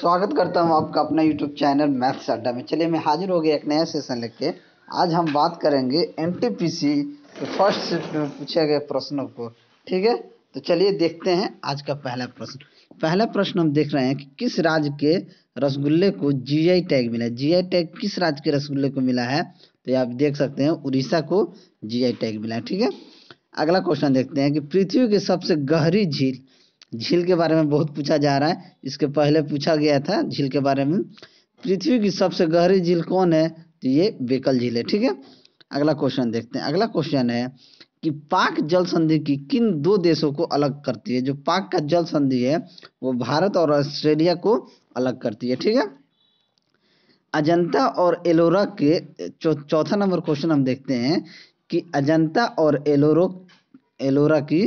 स्वागत करता हूं आपका अपना यूट्यूब चैनल मैथ्स अड्डा में चलिए मैं हाजिर हो गया एक नया सेशन लेके आज हम बात करेंगे एन के फर्स्ट शिफ्ट में पूछे गए प्रश्नों को ठीक है तो चलिए देखते हैं आज का पहला प्रश्न पहला प्रश्न हम देख रहे हैं कि किस राज्य के रसगुल्ले को आई टैग मिला है आई टैग किस राज्य के रसगुल्ले को मिला है तो ये आप देख सकते हैं उड़ीसा को आई टैग मिला है ठीक है अगला क्वेश्चन देखते हैं कि पृथ्वी की सबसे गहरी झील झील के बारे में बहुत पूछा जा रहा है इसके पहले पूछा गया था झील के बारे में पृथ्वी की सबसे गहरी झील कौन है तो ये बेकल झील है ठीक है अगला क्वेश्चन देखते हैं अगला क्वेश्चन है कि पाक जल संधि की किन दो देशों को अलग करती है जो पाक का जल संधि है वो भारत और ऑस्ट्रेलिया को अलग करती है ठीक है अजंता और एलोरा के चौथा नंबर क्वेश्चन हम देखते हैं कि अजंता और एलोरो एलोरा की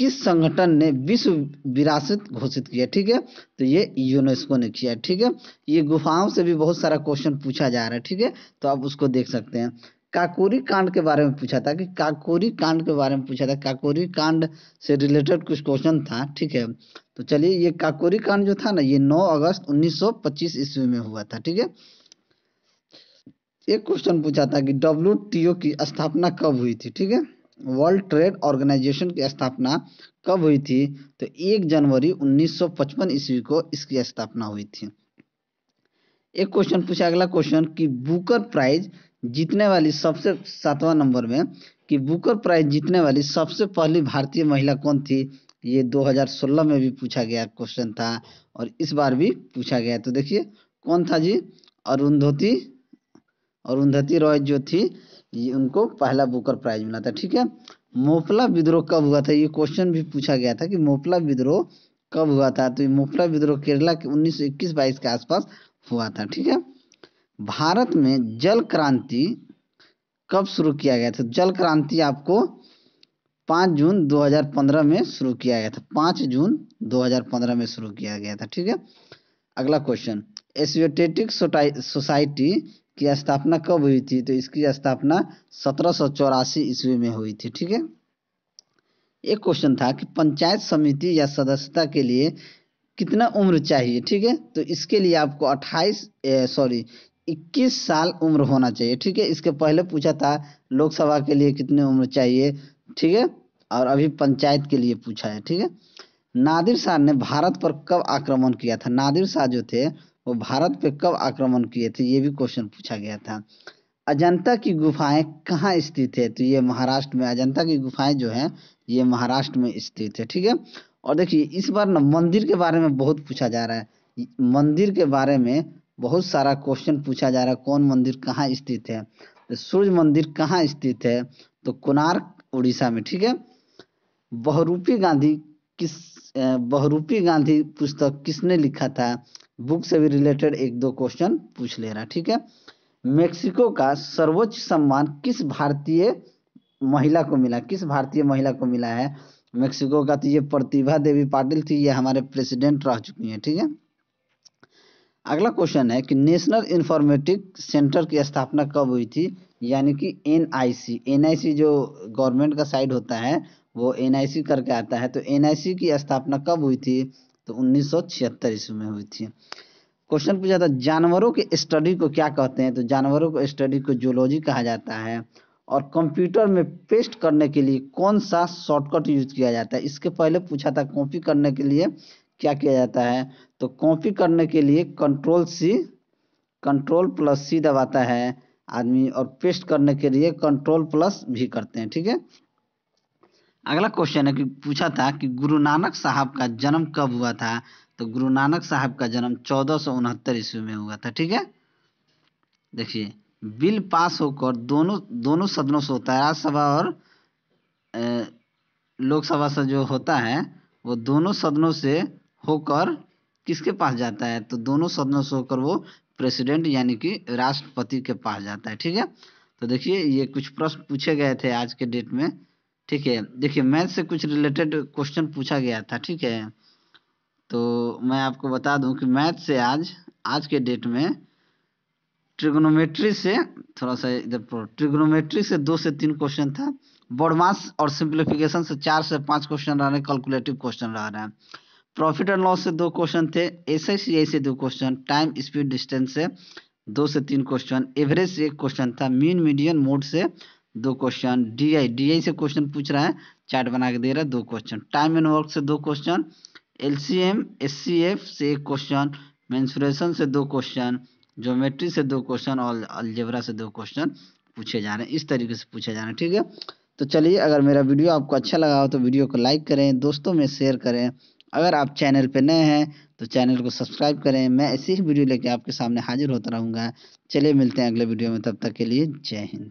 किस संगठन ने विश्व विरासत घोषित किया ठीक है तो ये यूनेस्को ने किया ठीक है ये गुफाओं से भी बहुत सारा क्वेश्चन पूछा जा रहा है ठीक है तो आप उसको देख सकते हैं काकोरी कांड के बारे में पूछा था कि काकोरी कांड के बारे में पूछा था काकोरी कांड से रिलेटेड कुछ क्वेश्चन था ठीक है तो चलिए ये काकोरी कांड जो था ना ये 9 अगस्त 1925 ईस्वी में हुआ था ठीक है एक क्वेश्चन पूछा था कि डब्ल्यू की स्थापना कब हुई थी ठीक है वर्ल्ड ट्रेड ऑर्गेनाइजेशन की स्थापना कब हुई थी तो 1 जनवरी 1955 ईस्वी को इसकी स्थापना हुई थी एक क्वेश्चन पूछा अगला क्वेश्चन कि बुकर प्राइज जीतने वाली सबसे सातवां नंबर में कि बुकर प्राइज जीतने वाली सबसे पहली भारतीय महिला कौन थी ये 2016 में भी पूछा गया क्वेश्चन था और इस बार भी पूछा गया तो देखिए कौन था जी अरुंधति अरुंधति रॉय जो थी ये उनको पहला बुकर प्राइज मिला था ठीक है मोपला विद्रोह कब हुआ था ये क्वेश्चन भी पूछा गया था कि मोपला विद्रोह कब हुआ था तो मोपला विद्रोह केरला के उन्नीस सौ इक्कीस बाईस के आसपास हुआ था ठीक है भारत में जल क्रांति कब शुरू किया गया था जल क्रांति आपको पाँच जून 2015 में शुरू किया गया था पाँच जून 2015 में शुरू किया गया था ठीक है अगला क्वेश्चन एसियोटेटिक सोसाइटी की स्थापना कब हुई थी तो इसकी स्थापना सत्रह सौ चौरासी ईस्वी में हुई थी ठीक है एक क्वेश्चन था कि पंचायत समिति या सदस्यता के लिए कितना उम्र चाहिए ठीक है तो इसके लिए आपको 28 सॉरी 21 साल उम्र होना चाहिए ठीक है इसके पहले पूछा था लोकसभा के लिए कितनी उम्र चाहिए ठीक है और अभी पंचायत के लिए पूछा है ठीक है नादिर शाह ने भारत पर कब आक्रमण किया था नादिर शाह जो थे वो भारत पे कब आक्रमण किए थे ये भी क्वेश्चन पूछा गया था अजंता की गुफाएं कहाँ स्थित है तो ये महाराष्ट्र में अजंता की गुफाएं जो है ये महाराष्ट्र में स्थित है ठीक है और देखिए इस बार ना मंदिर के बारे में बहुत पूछा जा रहा है मंदिर के बारे में बहुत सारा क्वेश्चन पूछा जा रहा है कौन मंदिर कहाँ स्थित है तो सूर्य मंदिर कहाँ स्थित है तो कोणार्क उड़ीसा में ठीक है बहुरूपी गांधी किस बहुरूपी गांधी पुस्तक किसने लिखा था बुक से भी रिलेटेड एक दो क्वेश्चन पूछ ले रहा ठीक है मेक्सिको का सर्वोच्च सम्मान किस भारतीय महिला को मिला किस भारतीय महिला को मिला है मेक्सिको का तो ये प्रतिभा देवी पाटिल थी ये हमारे प्रेसिडेंट रह चुकी हैं ठीक है अगला क्वेश्चन है कि नेशनल इंफॉर्मेटिक सेंटर की स्थापना कब हुई थी यानी कि एनआईसी एनआईसी जो गवर्नमेंट का साइड होता है वो एनआईसी करके आता है तो एनआईसी की स्थापना कब हुई थी तो उन्नीस सौ में हुई थी क्वेश्चन पूछा था जानवरों के स्टडी को क्या कहते हैं तो जानवरों को स्टडी को जोलॉजी कहा जाता है और कंप्यूटर में पेस्ट करने के लिए कौन सा शॉर्टकट यूज किया जाता है इसके पहले पूछा था कॉपी करने के लिए क्या किया जाता है तो कॉपी करने के लिए control C control plus C दबाता है आदमी और पेस्ट करने के लिए कंट्रोल प्लस भी करते हैं ठीक है थीके? अगला क्वेश्चन है कि पूछा था कि गुरु नानक साहब का जन्म कब हुआ था तो गुरु नानक साहब का जन्म चौदह सौ उनहत्तर ईस्वी में हुआ था ठीक है देखिए बिल पास होकर दोनों दोनों सदनों से होता है राज्यसभा और लोकसभा से जो होता है वो दोनों सदनों से होकर किसके पास जाता है तो दोनों सदनों से होकर वो प्रेसिडेंट यानी कि राष्ट्रपति के पास जाता है ठीक है तो देखिए ये कुछ प्रश्न पूछे गए थे आज के डेट में ठीक है देखिए मैथ से कुछ रिलेटेड क्वेश्चन पूछा गया था ठीक है तो मैं आपको बता दूं कि मैथ से आज आज के डेट में ट्रिग्नोमेट्री से थोड़ा सा इधर ट्रिग्नोमेट्री से दो से तीन क्वेश्चन था बॉडमास और सिंप्लीफिकेशन से चार से पांच क्वेश्चन रह रहे कैलकुलेटिव क्वेश्चन रह रहे हैं प्रॉफिट एंड लॉस से दो क्वेश्चन थे एस आई से दो क्वेश्चन टाइम स्पीड डिस्टेंस से दो से तीन क्वेश्चन एवरेज से एक क्वेश्चन था मीन मीडियन मोड से दो क्वेश्चन डीआई डीआई से क्वेश्चन पूछ रहा है चार्ट बना के दे रहा है दो क्वेश्चन टाइम एंड वर्क से दो क्वेश्चन एलसीएम एससीएफ से एक क्वेश्चन मेंसुरेशन से दो क्वेश्चन ज्योमेट्री से दो क्वेश्चन और अलजेबरा से दो क्वेश्चन पूछे जा रहे हैं इस तरीके से पूछे जा रहे हैं ठीक है तो चलिए अगर मेरा वीडियो आपको अच्छा लगा हो तो वीडियो को लाइक करें दोस्तों में शेयर करें अगर आप चैनल पर नए हैं तो चैनल को सब्सक्राइब करें मैं ऐसी ही वीडियो लेके आपके सामने हाजिर होता रहूँगा चलिए मिलते हैं अगले वीडियो में तब तक के लिए जय हिंद